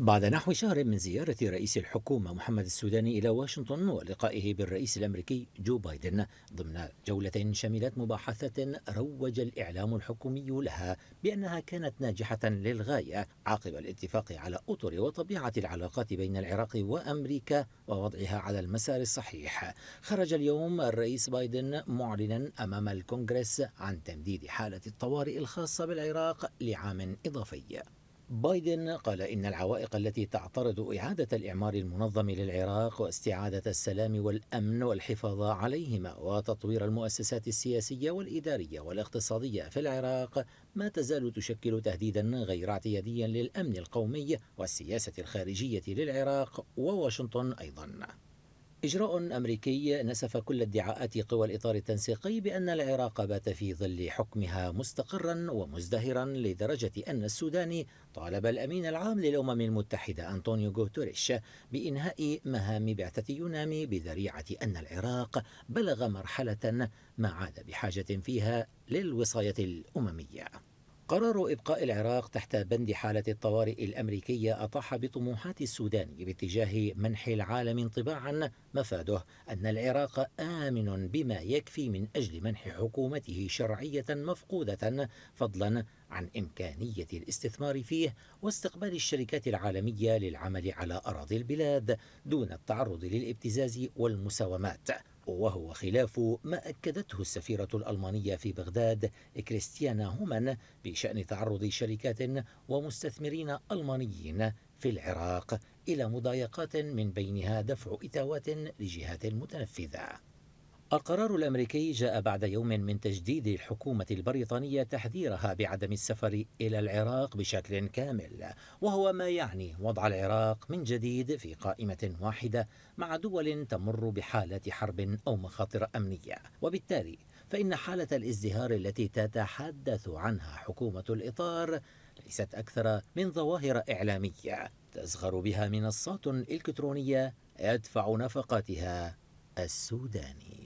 بعد نحو شهر من زيارة رئيس الحكومة محمد السوداني إلى واشنطن ولقائه بالرئيس الأمريكي جو بايدن ضمن جولة شملت مباحثة روج الإعلام الحكومي لها بأنها كانت ناجحة للغاية عقب الاتفاق على أطر وطبيعة العلاقات بين العراق وأمريكا ووضعها على المسار الصحيح خرج اليوم الرئيس بايدن معلنا أمام الكونغرس عن تمديد حالة الطوارئ الخاصة بالعراق لعام إضافي بايدن قال إن العوائق التي تعترض إعادة الإعمار المنظم للعراق واستعادة السلام والأمن والحفاظ عليهما وتطوير المؤسسات السياسية والإدارية والاقتصادية في العراق ما تزال تشكل تهديدا غير اعتياديا للأمن القومي والسياسة الخارجية للعراق وواشنطن أيضا إجراء أمريكي نسف كل ادعاءات قوى الإطار التنسيقي بأن العراق بات في ظل حكمها مستقرا ومزدهرا لدرجة أن السوداني طالب الأمين العام للأمم المتحدة أنطونيو غوتوريش بإنهاء مهام بعثة يونامي بذريعة أن العراق بلغ مرحلة ما عاد بحاجة فيها للوصاية الأممية قرار إبقاء العراق تحت بند حالة الطوارئ الأمريكية أطاح بطموحات السودان باتجاه منح العالم انطباعا مفاده أن العراق آمن بما يكفي من أجل منح حكومته شرعية مفقودة فضلا عن إمكانية الاستثمار فيه واستقبال الشركات العالمية للعمل على أراضي البلاد دون التعرض للابتزاز والمساومات وهو خلاف ما أكدته السفيرة الألمانية في بغداد كريستيانا هومان بشأن تعرض شركات ومستثمرين ألمانيين في العراق إلى مضايقات من بينها دفع إتاوات لجهات متنفذة القرار الأمريكي جاء بعد يوم من تجديد الحكومة البريطانية تحذيرها بعدم السفر إلى العراق بشكل كامل وهو ما يعني وضع العراق من جديد في قائمة واحدة مع دول تمر بحالات حرب أو مخاطر أمنية وبالتالي فإن حالة الازدهار التي تتحدث عنها حكومة الإطار ليست أكثر من ظواهر إعلامية تزخر بها منصات إلكترونية يدفع نفقاتها السوداني